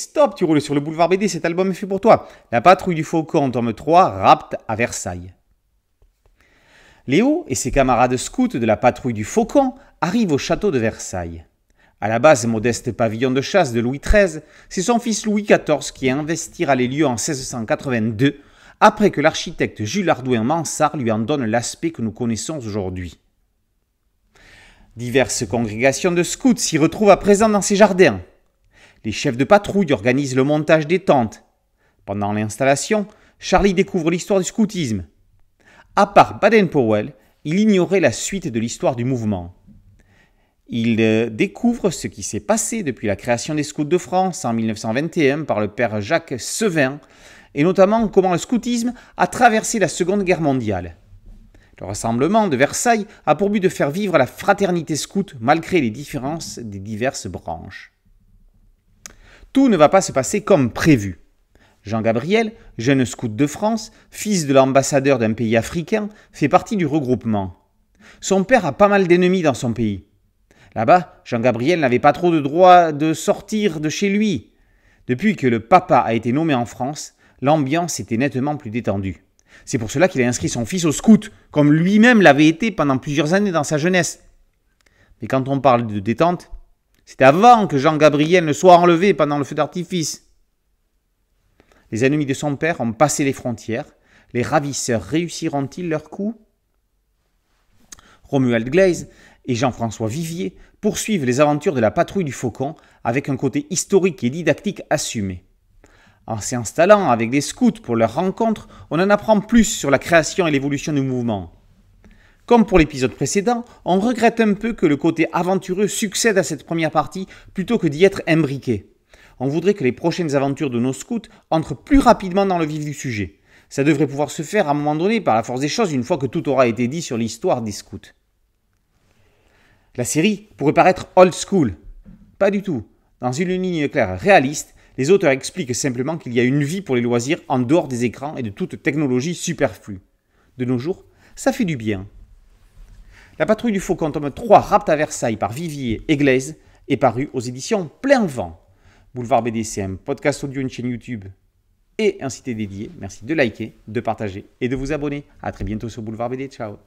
stop, tu roules sur le boulevard BD, cet album est fait pour toi. La patrouille du Faucon, tome 3, rapte à Versailles. Léo et ses camarades scouts de la patrouille du Faucon arrivent au château de Versailles. À la base modeste pavillon de chasse de Louis XIII, c'est son fils Louis XIV qui investira les lieux en 1682, après que l'architecte Jules Hardouin Mansart lui en donne l'aspect que nous connaissons aujourd'hui. Diverses congrégations de scouts s'y retrouvent à présent dans ces jardins. Les chefs de patrouille organisent le montage des tentes. Pendant l'installation, Charlie découvre l'histoire du scoutisme. À part Baden-Powell, il ignorait la suite de l'histoire du mouvement. Il euh, découvre ce qui s'est passé depuis la création des scouts de France en 1921 par le père Jacques Sevin, et notamment comment le scoutisme a traversé la Seconde Guerre mondiale. Le rassemblement de Versailles a pour but de faire vivre la fraternité scout malgré les différences des diverses branches. Tout ne va pas se passer comme prévu. Jean-Gabriel, jeune scout de France, fils de l'ambassadeur d'un pays africain, fait partie du regroupement. Son père a pas mal d'ennemis dans son pays. Là-bas, Jean-Gabriel n'avait pas trop de droit de sortir de chez lui. Depuis que le papa a été nommé en France, l'ambiance était nettement plus détendue. C'est pour cela qu'il a inscrit son fils au scout, comme lui-même l'avait été pendant plusieurs années dans sa jeunesse. Mais quand on parle de détente, c'était avant que Jean-Gabriel ne soit enlevé pendant le feu d'artifice. Les ennemis de son père ont passé les frontières. Les ravisseurs réussiront-ils leur coup Romuald Glaze et Jean-François Vivier poursuivent les aventures de la patrouille du Faucon avec un côté historique et didactique assumé. En s'installant avec des scouts pour leurs rencontres, on en apprend plus sur la création et l'évolution du mouvement. Comme pour l'épisode précédent, on regrette un peu que le côté aventureux succède à cette première partie plutôt que d'y être imbriqué. On voudrait que les prochaines aventures de nos scouts entrent plus rapidement dans le vif du sujet. Ça devrait pouvoir se faire à un moment donné par la force des choses une fois que tout aura été dit sur l'histoire des scouts. La série pourrait paraître old school. Pas du tout. Dans une ligne claire réaliste, les auteurs expliquent simplement qu'il y a une vie pour les loisirs en dehors des écrans et de toute technologie superflue. De nos jours, ça fait du bien. La patrouille du Faucon, tome 3, rapte à Versailles par Vivier et est paru aux éditions Plein Vent. Boulevard BDCM, podcast audio, une chaîne YouTube et un site dédié. Merci de liker, de partager et de vous abonner. À très bientôt sur Boulevard BD. Ciao